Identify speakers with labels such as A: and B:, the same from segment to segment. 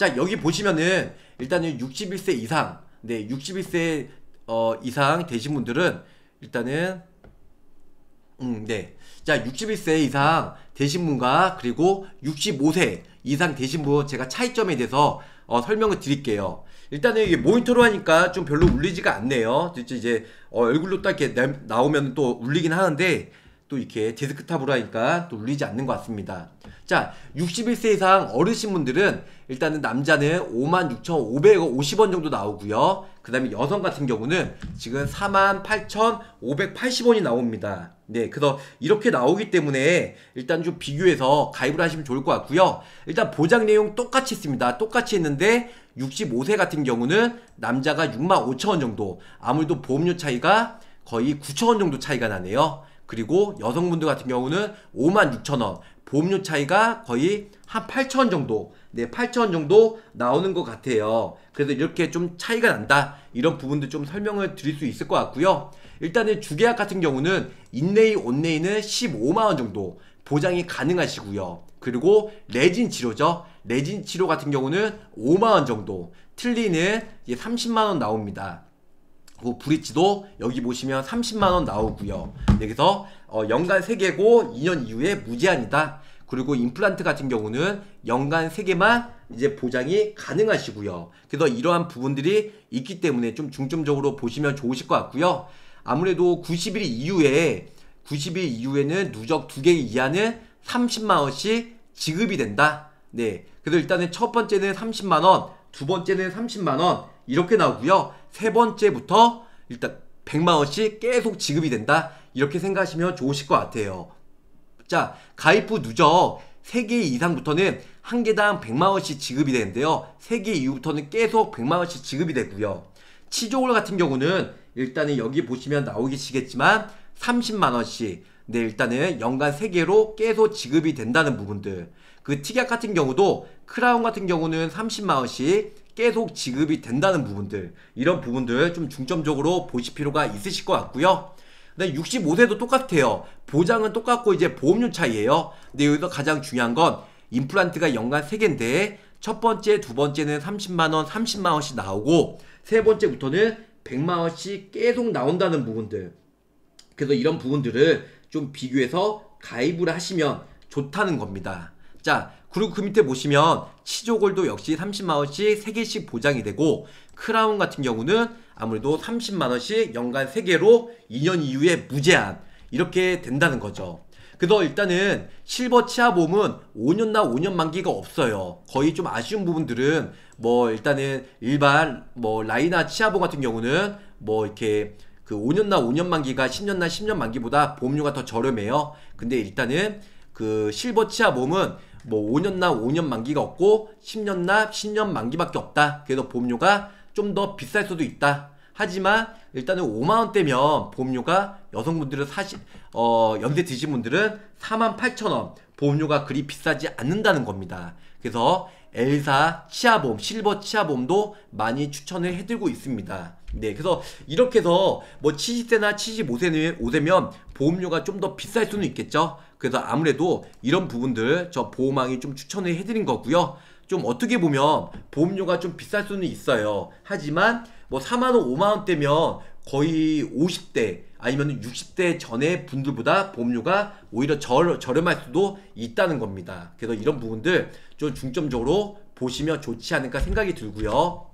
A: 자 여기 보시면은 일단은 61세 이상 네 61세 어, 이상 되신 분들은 일단은 음, 네. 자, 61세 이상 되신 분과 그리고 65세 이상 되신 분 제가 차이점에 대해서 어, 설명을 드릴게요. 일단은 이게 모니터로 하니까 좀 별로 울리지가 않네요. 이제 어, 얼굴로 딱 이렇게 나오면 또 울리긴 하는데 또 이렇게 데스크탑으로 하니까 또 울리지 않는 것 같습니다. 자 61세 이상 어르신분들은 일단은 남자는 56,550원 정도 나오고요 그 다음에 여성 같은 경우는 지금 48,580원이 나옵니다 네 그래서 이렇게 나오기 때문에 일단 좀 비교해서 가입을 하시면 좋을 것 같고요 일단 보장 내용 똑같이 있습니다 똑같이 했는데 65세 같은 경우는 남자가 65,000원 정도 아무래도 보험료 차이가 거의 9,000원 정도 차이가 나네요 그리고 여성분들 같은 경우는 56,000원 보험료 차이가 거의 한 8천원 정도 네 8천원 정도 나오는 것 같아요 그래서 이렇게 좀 차이가 난다 이런 부분도 좀 설명을 드릴 수 있을 것 같고요 일단은 주계약 같은 경우는 인레이 온레이는 15만원 정도 보장이 가능하시고요 그리고 레진 치료죠 레진 치료 같은 경우는 5만원 정도 틀리는 30만원 나옵니다 그 브릿지도 여기 보시면 30만원 나오고요 여기서 어 연간 3개고 2년 이후에 무제한이다 그리고 임플란트 같은 경우는 연간 3개만 이제 보장이 가능하시고요 그래서 이러한 부분들이 있기 때문에 좀 중점적으로 보시면 좋으실 것 같고요 아무래도 90일 이후에 90일 이후에는 누적 2개 이하는 30만원씩 지급이 된다 네 그래서 일단은 첫 번째는 30만원 두 번째는 30만원 이렇게 나오고요. 세 번째부터 일단 100만원씩 계속 지급이 된다. 이렇게 생각하시면 좋으실 것 같아요. 자, 가입 후 누적 3개 이상부터는 한 개당 100만원씩 지급이 되는데요. 3개 이후부터는 계속 100만원씩 지급이 되고요. 치조월 같은 경우는 일단은 여기 보시면 나오시겠지만 30만원씩 네, 일단은 연간 3개로 계속 지급이 된다는 부분들. 그 티격 같은 경우도 크라운 같은 경우는 30만원씩 계속 지급이 된다는 부분들. 이런 부분들 좀 중점적으로 보실 필요가 있으실 것 같고요. 65세도 똑같아요. 보장은 똑같고 이제 보험료 차이에요 근데 여기서 가장 중요한 건 임플란트가 연간 3개인데 첫 번째, 두 번째는 30만원, 30만원씩 나오고 세 번째부터는 100만원씩 계속 나온다는 부분들. 그래서 이런 부분들을 좀 비교해서 가입을 하시면 좋다는 겁니다. 자, 그리고 그 밑에 보시면 치조골도 역시 30만원씩 3개씩 보장이 되고 크라운 같은 경우는 아무래도 30만원씩 연간 3개로 2년 이후에 무제한 이렇게 된다는 거죠. 그래서 일단은 실버 치아보험은 5년나 5년 만기가 없어요. 거의 좀 아쉬운 부분들은 뭐 일단은 일반 뭐 라이나 치아보험 같은 경우는 뭐 이렇게 그 5년나 5년 만기가 10년나 10년 만기보다 보험료가 더 저렴해요. 근데 일단은 그 실버 치아 보험은 뭐 5년나 5년 만기가 없고 10년나 10년 만기밖에 없다. 그래서 보험료가 좀 더 비쌀 수도 있다. 하지만 일단은 5만원대면 보험료가 여성분들은 사실 어 연세 드신 분들은 4만 8천원 보험료가 그리 비싸지 않는다는 겁니다. 그래서 엘사 치아봄, 실버 치아봄도 많이 추천을 해드리고 있습니다. 네, 그래서 이렇게 해서 뭐 70세나 75세는 5세면 보험료가 좀 더 비쌀 수는 있겠죠. 그래서 아무래도 이런 부분들 저 보호망이 좀 추천을 해드린 거고요. 좀 어떻게 보면 보험료가 좀 비쌀 수는 있어요. 하지만 뭐 4만원, 5만원대면 거의 50대, 아니면 60대 전의 분들보다 보험료가 오히려 절, 저렴할 수도 있다는 겁니다. 그래서 이런 부분들 좀 중점적으로 보시면 좋지 않을까 생각이 들고요.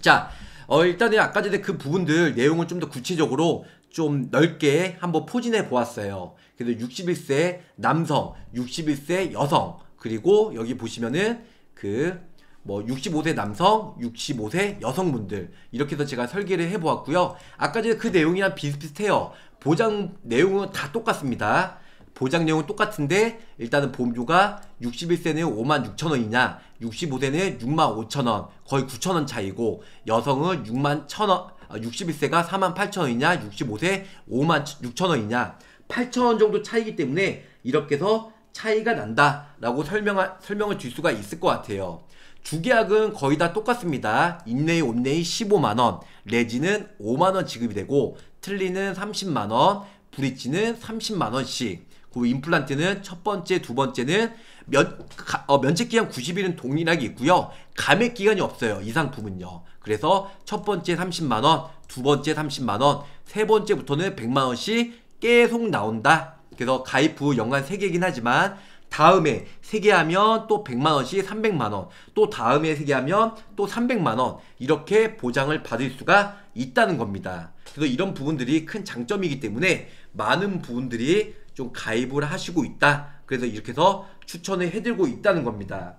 A: 자, 어, 일단은 아까 전에 그 부분들 내용을 좀 더 구체적으로 좀 넓게 한번 포진해 보았어요. 그래서 61세 남성, 61세 여성, 그리고 여기 보시면은 그뭐 65세 남성, 65세 여성분들 이렇게 해서 제가 설계를 해보았고요. 아까 전에 그 내용이랑 비슷비슷해요. 보장 내용은 다 똑같습니다. 보장 내용은 똑같은데 일단은 보험료가 61세는 5만 6천원이냐 65세는 6만 5천원 거의 9천원 차이고 여성은 6만 1천원 61세가 아, 4만 8천원이냐 65세 5만 6천원이냐 8천원 정도 차이기 때문에 이렇게 해서 차이가 난다라고 설명 설명을 줄 수가 있을 것 같아요. 두계약은 거의 다 똑같습니다. 인내이온내이 15만원, 레지는 5만원 지급이 되고 틀리는 30만원, 브릿지는 30만원씩 그리고 임플란트는 첫 번째, 두 번째는 면, 어, 면책기한 90일은 동일하게 있고요. 감액기간이 없어요. 이상 품은요 그래서 첫 번째 30만원, 두 번째 30만원, 세 번째부터는 100만원씩 계속 나온다. 그래서 가입 후 연간 3개이긴 하지만 다음에 세개 하면 또 100만원씩 300만원, 또 다음에 세개 하면 또 300만원, 이렇게 보장을 받을 수가 있다는 겁니다. 그래서 이런 부분들이 큰 장점이기 때문에 많은 부 분들이 좀 가입을 하시고 있다. 그래서 이렇게 해서 추천을 해드리고 있다는 겁니다.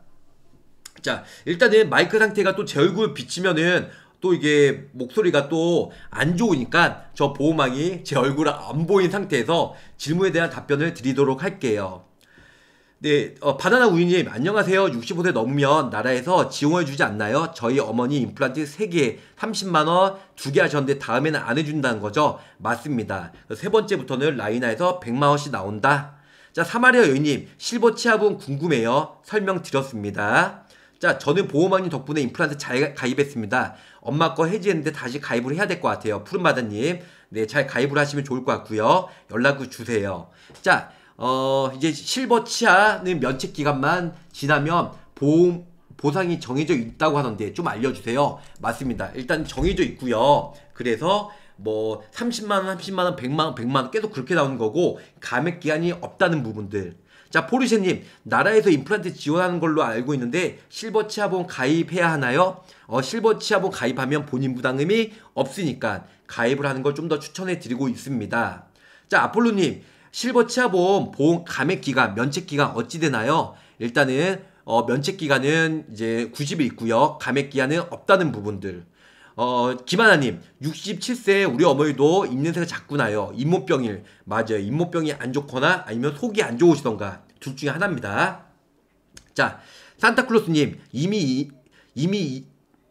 A: 자, 일단은 마이크 상태가 또 제 얼굴 비치면은 또 이게 목소리가 또 안 좋으니까 저 보호망이 제 얼굴 을안 보인 상태에서 질문에 대한 답변을 드리도록 할게요. 네, 어, 바나나 우유님 안녕하세요. 65세 넘으면 나라에서 지원해 주지 않나요? 저희 어머니 임플란트 3개 30만 원 2개 하셨는데 다음에는 안 해준다는 거죠? 맞습니다. 그 세 번째부터는 라이나에서 100만 원씩 나온다. 자, 사마리아 여인님 실버 치아분 궁금해요. 설명 드렸습니다. 자, 저는 보호망님 덕분에 임플란트 잘 가입했습니다. 엄마 거 해지했는데 다시 가입을 해야 될 것 같아요. 푸른마다님, 네, 잘 가입을 하시면 좋을 것 같고요. 연락을 주세요. 자, 어, 이제 실버 치아는 면책 기간만 지나면 보험 보상이 정해져 있다고 하던데 좀 알려주세요. 맞습니다. 일단 정해져 있고요. 그래서 뭐 30만원, 30만원, 100만원, 100만원 계속 그렇게 나오는 거고 감액 기한이 없다는 부분들 자 포르쉐님 나라에서 임플란트 지원하는 걸로 알고 있는데 실버 치아보험 가입해야 하나요? 어, 실버 치아보험 가입하면 본인 부담금이 없으니까 가입을 하는 걸 좀 더 추천해 드리고 있습니다 자 아폴로님 실버치아 보험 보험 감액 기간, 면책 기간 어찌 되나요? 일단은 어, 면책 기간은 이제 9 0이 있고요. 감액 기한은 없다는 부분들. 어, 김하나님, 67세 우리 어머니도 입는새가작구 나요. 잇몸병일. 맞아요. 잇몸병이 안 좋거나 아니면 속이 안 좋으시던가. 둘 중에 하나입니다. 자, 산타클로스님, 이미, 이미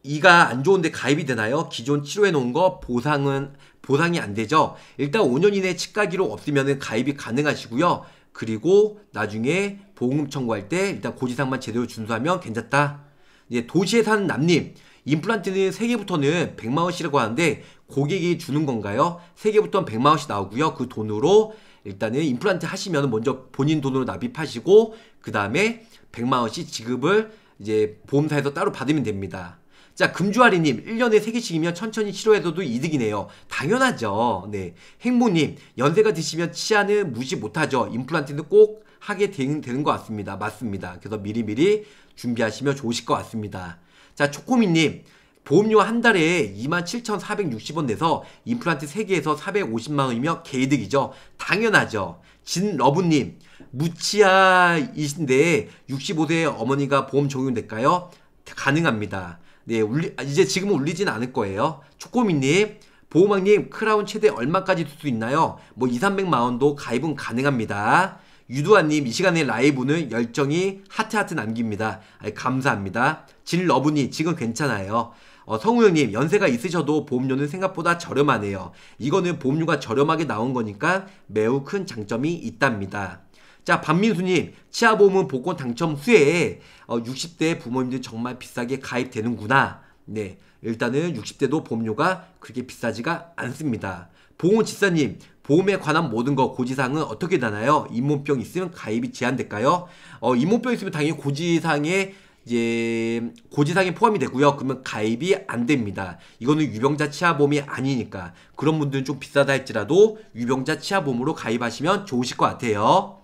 A: 이가 안 좋은데 가입이 되나요? 기존 치료해 놓은 거 보상은 보상이 안 되죠. 일단 5년 이내 치과 기록 없으면 가입이 가능하시고요. 그리고 나중에 보험금 청구할 때 일단 고지상만 제대로 준수하면 괜찮다. 이제 도시에 사는 남님 임플란트는 3개부터는 100만 원씩이라고 하는데 고객이 주는 건가요? 3개부터는 100만 원씩 나오고요. 그 돈으로 일단은 임플란트 하시면 먼저 본인 돈으로 납입하시고 그 다음에 100만 원씩 지급을 이제 보험사에서 따로 받으면 됩니다. 자, 금주아리님, 1년에 3개씩이면 천천히 치료해도 이득이네요. 당연하죠. 네. 행모님, 연세가 드시면 치아는 무시 못하죠. 임플란트는 꼭 하게 되는, 되는 것 같습니다. 맞습니다. 그래서 미리미리 준비하시면 좋으실 것 같습니다. 자, 초코미님, 보험료 한 달에 27,460원 내서 임플란트 3개에서 450만원이며 개이득이죠. 당연하죠. 진러브님, 무치아이신데 65세 어머니가 보험 적용될까요? 가능합니다. 네, 울리, 아, 이제 지금은 울리진 않을 거예요. 초코미님, 보호막님, 크라운 최대 얼마까지 둘수 있나요? 뭐 2, 300만원도 가입은 가능합니다. 유두아님, 이 시간에 라이브는 열정이 하트하트 남깁니다. 아이, 감사합니다. 진러브님, 지금 괜찮아요. 어, 성우형님, 연세가 있으셔도 보험료는 생각보다 저렴하네요. 이거는 보험료가 저렴하게 나온 거니까 매우 큰 장점이 있답니다. 자, 박민수님, 치아보험은 복권 당첨 후에 어, 60대 부모님들 정말 비싸게 가입되는구나. 네, 일단은 60대도 보험료가 그렇게 비싸지가 않습니다. 보험지사님, 보험에 관한 모든 거 고지사항은 어떻게 되나요입문병 있으면 가입이 제한될까요? 어, 입문병 있으면 당연히 고지사항에 이제 고지사항에 포함이 되고요. 그러면 가입이 안 됩니다. 이거는 유병자 치아보험이 아니니까 그런 분들은 좀 비싸다 할지라도 유병자 치아보험으로 가입하시면 좋으실 것 같아요.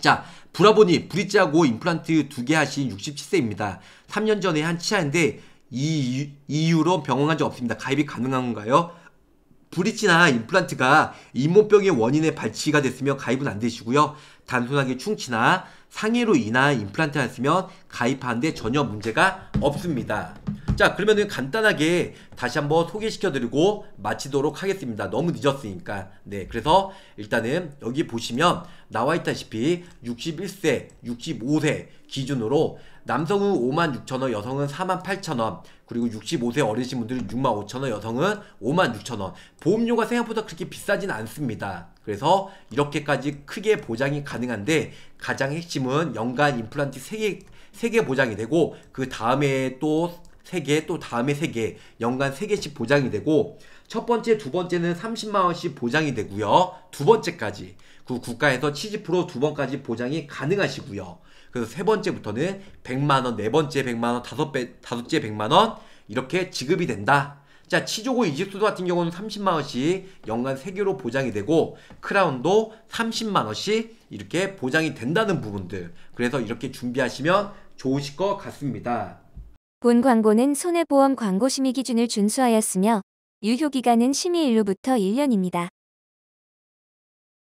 A: 자, 브라보니 브릿지하고 임플란트 두 개 하신 67세입니다. 3년 전에 한 치아인데 이 이유로 병원 간 적 없습니다. 가입이 가능한 건가요? 브릿지나 임플란트가 잇몸병의 원인에 발치가 됐으면 가입은 안 되시고요. 단순하게 충치나 상해로 인한 임플란트였으면 가입하는데 전혀 문제가 없습니다. 자 그러면은 간단하게 다시 한번 소개시켜 드리고 마치도록 하겠습니다 너무 늦었으니까 네 그래서 일단은 여기 보시면 나와 있다시피 61세 65세 기준으로 남성은 56,000원 여성은 48,000원 그리고 65세 어르신 분들은 65,000원 여성은 56,000원 보험료가 생각보다 그렇게 비싸진 않습니다 그래서 이렇게까지 크게 보장이 가능한데 가장 핵심은 연간 임플란트 3개 세개 보장이 되고 그 다음에 또 세개또 다음에 세 개 연간 세개씩 보장이 되고 첫 번째, 두 번째는 30만 원씩 보장이 되고요. 두 번째까지 그 국가에서 70%두 번까지 보장이 가능하시고요. 그래서 세 번째부터는 100만 원, 네 번째 100만 원, 다섯 배 다섯째 100만 원 이렇게 지급이 된다. 자, 치조고 이집수도 같은 경우는 30만 원씩 연간 세개로 보장이 되고 크라운도 30만 원씩 이렇게 보장이 된다는 부분들. 그래서 이렇게 준비하시면 좋으실 것 같습니다. 본 광고는 손해보험 광고 심의 기준을 준수하였으며 유효 기간은 심의일로부터 1년입니다.